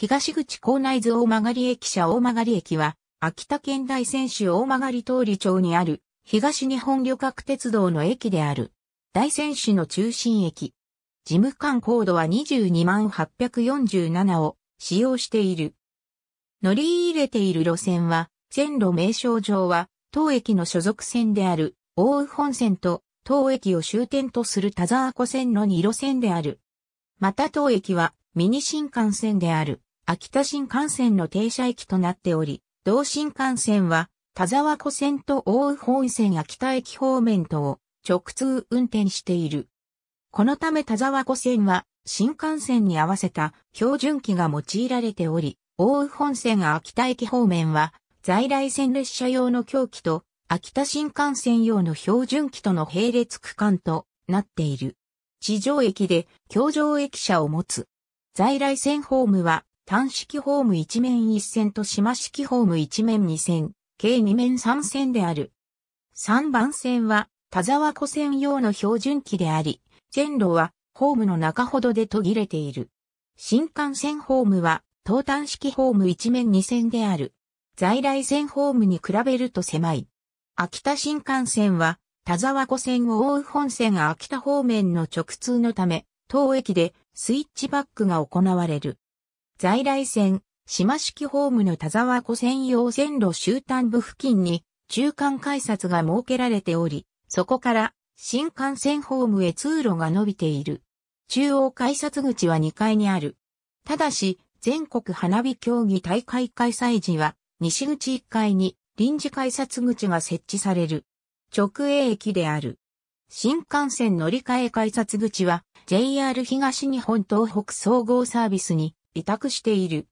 東口構内図大曲駅舎大曲駅は、秋田県大仙市大曲通り町にある、東日本旅客鉄道の駅である。大仙市の中心駅。事務官高度は22847を使用している。乗り入れている路線は、線路名称上は、当駅の所属線である、大宇本線と、当駅を終点とする田沢湖線の2路線である。また当駅は、ミニ新幹線である。秋田新幹線の停車駅となっており、同新幹線は田沢湖線と大宇本線秋田駅方面とを直通運転している。このため田沢湖線は新幹線に合わせた標準機が用いられており、大宇本線秋田駅方面は在来線列車用の凶器と秋田新幹線用の標準機との並列区間となっている。地上駅で京上駅舎を持つ。在来線ホームは単式ホーム一面一線と島式ホーム一面二線、計二面三線である。三番線は田沢湖線用の標準機であり、線路はホームの中ほどで途切れている。新幹線ホームは東端式ホーム一面二線である。在来線ホームに比べると狭い。秋田新幹線は田沢湖線を覆う本線秋田方面の直通のため、当駅でスイッチバックが行われる。在来線、島式ホームの田沢湖専用線路終端部付近に中間改札が設けられており、そこから新幹線ホームへ通路が伸びている。中央改札口は2階にある。ただし、全国花火競技大会開催時は、西口1階に臨時改札口が設置される。直営駅である。新幹線乗り換え改札口は、JR 東日本東北総合サービスに委託している。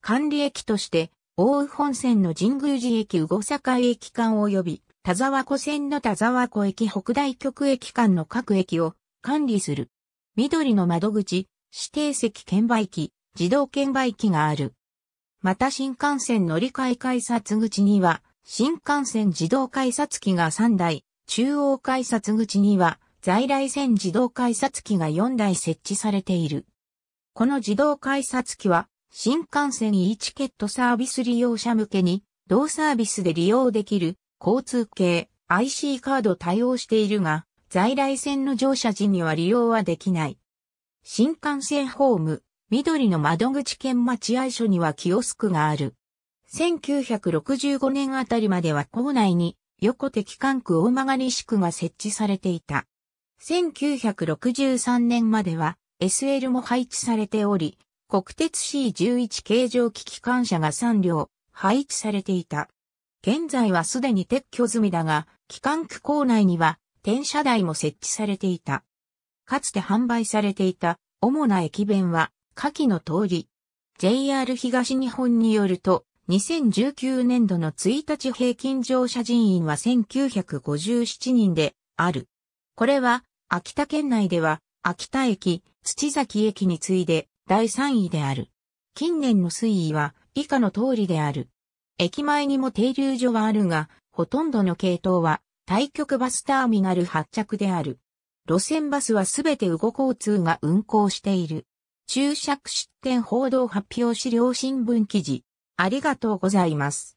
管理駅として、大宇本線の神宮寺駅宇魚坂駅間及び、田沢湖線の田沢湖駅北大局駅間の各駅を管理する。緑の窓口、指定席券売機、自動券売機がある。また新幹線乗り換え改札口には、新幹線自動改札機が3台、中央改札口には、在来線自動改札機が4台設置されている。この自動改札機は、新幹線 e チケットサービス利用者向けに、同サービスで利用できる、交通系 IC カード対応しているが、在来線の乗車時には利用はできない。新幹線ホーム、緑の窓口県待合所にはキオスクがある。1965年あたりまでは校内に横手機関区大曲西区が設置されていた。1963年までは SL も配置されており、国鉄 C11 形状機機関車が3両配置されていた。現在はすでに撤去済みだが、機関区構内には転車台も設置されていた。かつて販売されていた主な駅弁は下記の通り。JR 東日本によると、2019年度の1日平均乗車人員は1957人である。これは、秋田県内では秋田駅、土崎駅に次いで第3位である。近年の推移は以下の通りである。駅前にも停留所はあるが、ほとんどの系統は対局バスターミナル発着である。路線バスはすべて動交通が運行している。注釈出店報道発表資料新聞記事。ありがとうございます。